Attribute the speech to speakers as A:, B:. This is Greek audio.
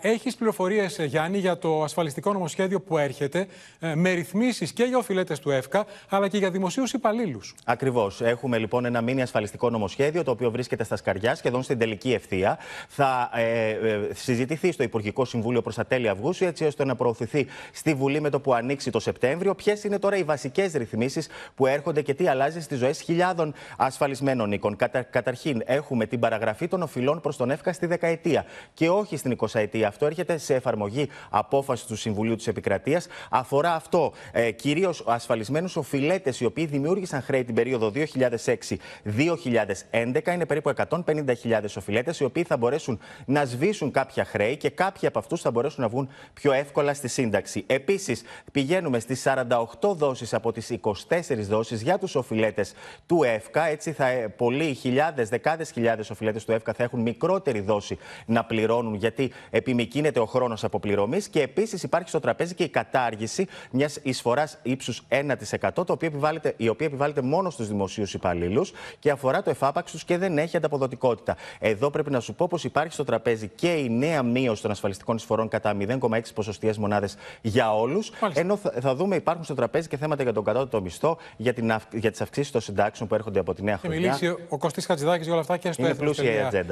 A: Έχεις πληροφορίες, ε, Γιάννη, για το ασφαλιστικό νομοσχέδιο που έρχεται ε, με ρυθμίσεις και για οφειλέτες του ΕΦΚΑ αλλά και για δημοσίους υπαλλήλους. Ακριβώς. Έχουμε λοιπόν ένα μήνυμα ασφαλιστικό νομοσχέδιο το οποίο βρίσκεται στα σκαριά, σχεδόν στην τελική ευθεία. Θα ε, ε, συζητηθεί στο Υπουργικό Συμβούλιο προς τα τέλη Αυγούστου, έτσι ώστε να προωθηθεί στη Βουλή με το που ανοίξει το Σεπτέμβριο. Ποιες είναι τώρα οι βασικές ρυθμίσεις που έρχονται και τι αλλάζει στις ζωές χιλιάδων ασφαλισμένων οίκων. Κατα, καταρχήν, έχουμε την παραγραφή των οφειλών προς τον ΕΦΚΑ στη δεκαετία και όχι στην 20 20 Αυτό έρχεται σε εφαρμογή απόφαση του Συμβουλίου της Επικρατείας. Αφορά αυτό ε, κυρίως ασφαλισμένους οφειλέτες οι οποίοι δημιούργησαν χρέη την περίοδο 2006-2011. Είναι περίπου 150.000 οφειλέτες οι οποίοι θα μπορέσουν να σβήσουν κάποια χρέη και κάποιοι από αυτούς θα μπορέσουν να βγουν πιο εύκολα στη σύνταξη. Επίσης, πηγαίνουμε στις 48 δόσεις από τις 24 δόσεις για τους οφειλέτες του ΕΦΚΑ. Έτσι, θα ε, πολλοί χιλιάδες, δεκάδες χιλιάδες οφειλέτες του ΕΦΚΑ θα έχουν μικρότερη δόση να πληρώνουν, γιατί επιμηκύνεται ο χρόνος αποπληρωμής και επίσης υπάρχει στο τραπέζι και η κατάργηση μιας εισφοράς ύψους 1%, το η οποία επιβάλλεται μόνο στους δημοσίους υπαλλήλους και αφορά το εφάπαξ τους και δεν έχει ανταποδοτικότητα. Εδώ πρέπει να σου πω πως υπάρχει στο τραπέζι και η νέα μείωση των ασφαλιστικών εισφορών κατά 0,6 ποσοστιαίες μονάδες για όλους. Ενώ θα δούμε υπάρχουν στο τραπέζι και θέματα για τον κατώτατο μισθό, για, αυ... για τις αυξήσεις των συντάξεων που έρχονται από τη νέα χρονιά. Θα μιλήσει ο Κωστής Χατζηδάκης για όλα αυτά και στο Είναι πλούσια